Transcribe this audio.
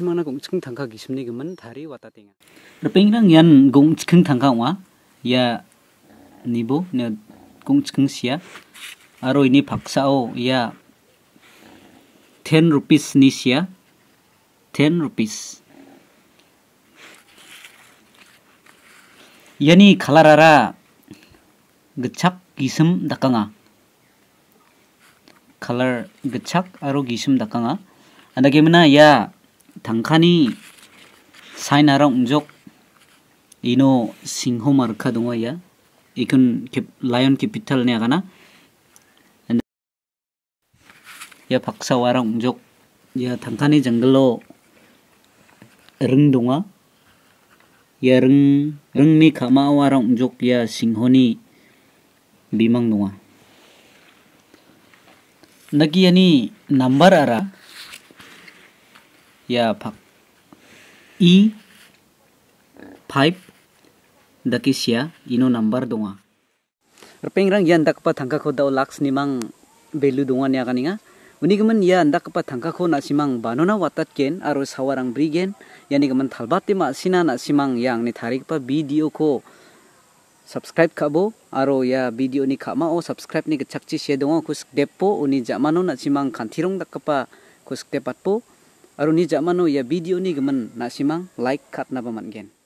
chimana gong chikung thangka gi simni gi man thari wata tinga rpeng rang yan gong chikung thangka wa ya nibo ne gong chikung sia aro ini paksao ya 10 rupees ni sia 10 rupees yani khalarara gechak gisem dakanga color gechak aro gisem dakanga anda kemana ya 당카니 사이나랑 웅족 이노 싱호 마르카 동어야 이건 라이언 캐피탈 내가나 야 박사와랑 웅족 야 당카니 정글로 릉 동아 야 릉, 릉니 가마와랑 웅족 야 싱호니 미망 동아 나기야니 남바라라 ya pak i pipe dakisya ino number dunga rpengrang ya ndak pa thangka ko laks ni belu dunga ni aga ninga uni gaman ya ndak pa thangka ko na watat ken aro sawarang brigen ya ni gaman thalbati ma sina na yang ni tharik pa video ko subscribe kabo aro ya video ni kama o subscribe ni gachak chi she ya dunga kus depo uni jamanona simang khantirong dakapa kus depatpo aru ni jamano ya video ni geman nak simang like khat na baman gen